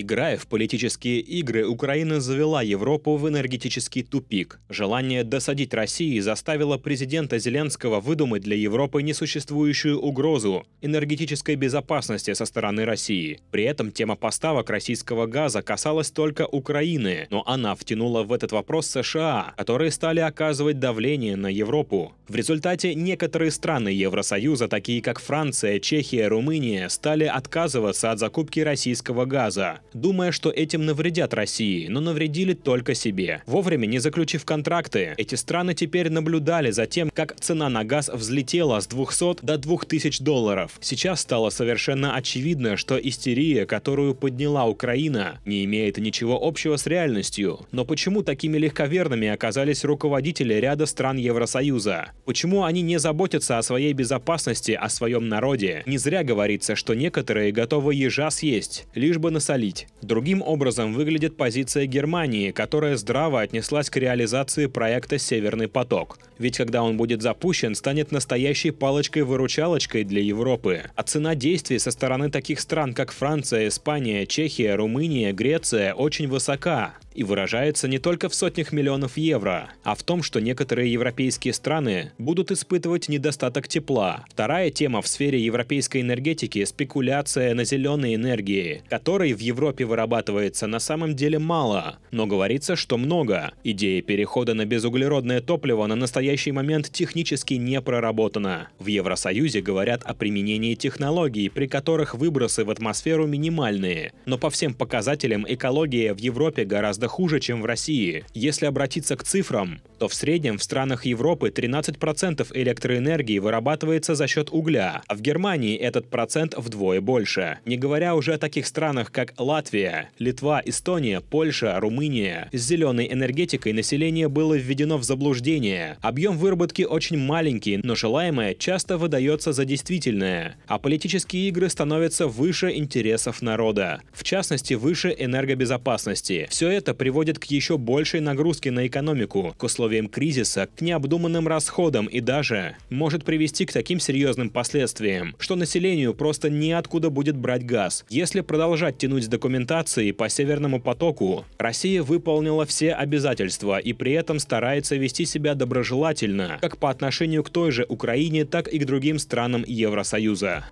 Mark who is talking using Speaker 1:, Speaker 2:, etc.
Speaker 1: Играя в политические игры, Украина завела Европу в энергетический тупик. Желание досадить России заставило президента Зеленского выдумать для Европы несуществующую угрозу энергетической безопасности со стороны России. При этом тема поставок российского газа касалась только Украины, но она втянула в этот вопрос США, которые стали оказывать давление на Европу. В результате некоторые страны Евросоюза, такие как Франция, Чехия, Румыния, стали отказываться от закупки российского газа думая, что этим навредят России, но навредили только себе. Вовремя не заключив контракты, эти страны теперь наблюдали за тем, как цена на газ взлетела с 200 до 2000 долларов. Сейчас стало совершенно очевидно, что истерия, которую подняла Украина, не имеет ничего общего с реальностью. Но почему такими легковерными оказались руководители ряда стран Евросоюза? Почему они не заботятся о своей безопасности, о своем народе? Не зря говорится, что некоторые готовы ежа съесть, лишь бы насолить объяснить. Другим образом выглядит позиция Германии, которая здраво отнеслась к реализации проекта «Северный поток». Ведь когда он будет запущен, станет настоящей палочкой-выручалочкой для Европы. А цена действий со стороны таких стран, как Франция, Испания, Чехия, Румыния, Греция, очень высока и выражается не только в сотнях миллионов евро, а в том, что некоторые европейские страны будут испытывать недостаток тепла. Вторая тема в сфере европейской энергетики – спекуляция на зеленой энергии, которой в Европе вырабатывается на самом деле мало, но говорится, что много. Идея перехода на безуглеродное топливо на настоящий момент технически не проработана. В Евросоюзе говорят о применении технологий, при которых выбросы в атмосферу минимальные, но по всем показателям экология в Европе гораздо гораздо хуже, чем в России. Если обратиться к цифрам, то в среднем в странах Европы 13% электроэнергии вырабатывается за счет угля, а в Германии этот процент вдвое больше. Не говоря уже о таких странах, как Латвия, Литва, Эстония, Польша, Румыния. С зеленой энергетикой население было введено в заблуждение. Объем выработки очень маленький, но желаемое часто выдается за действительное, а политические игры становятся выше интересов народа, в частности выше энергобезопасности. Все это приводит к еще большей нагрузке на экономику, к условиям кризиса, к необдуманным расходам и даже может привести к таким серьезным последствиям, что населению просто неоткуда будет брать газ. Если продолжать тянуть с документацией по Северному потоку, Россия выполнила все обязательства и при этом старается вести себя доброжелательно как по отношению к той же Украине, так и к другим странам Евросоюза.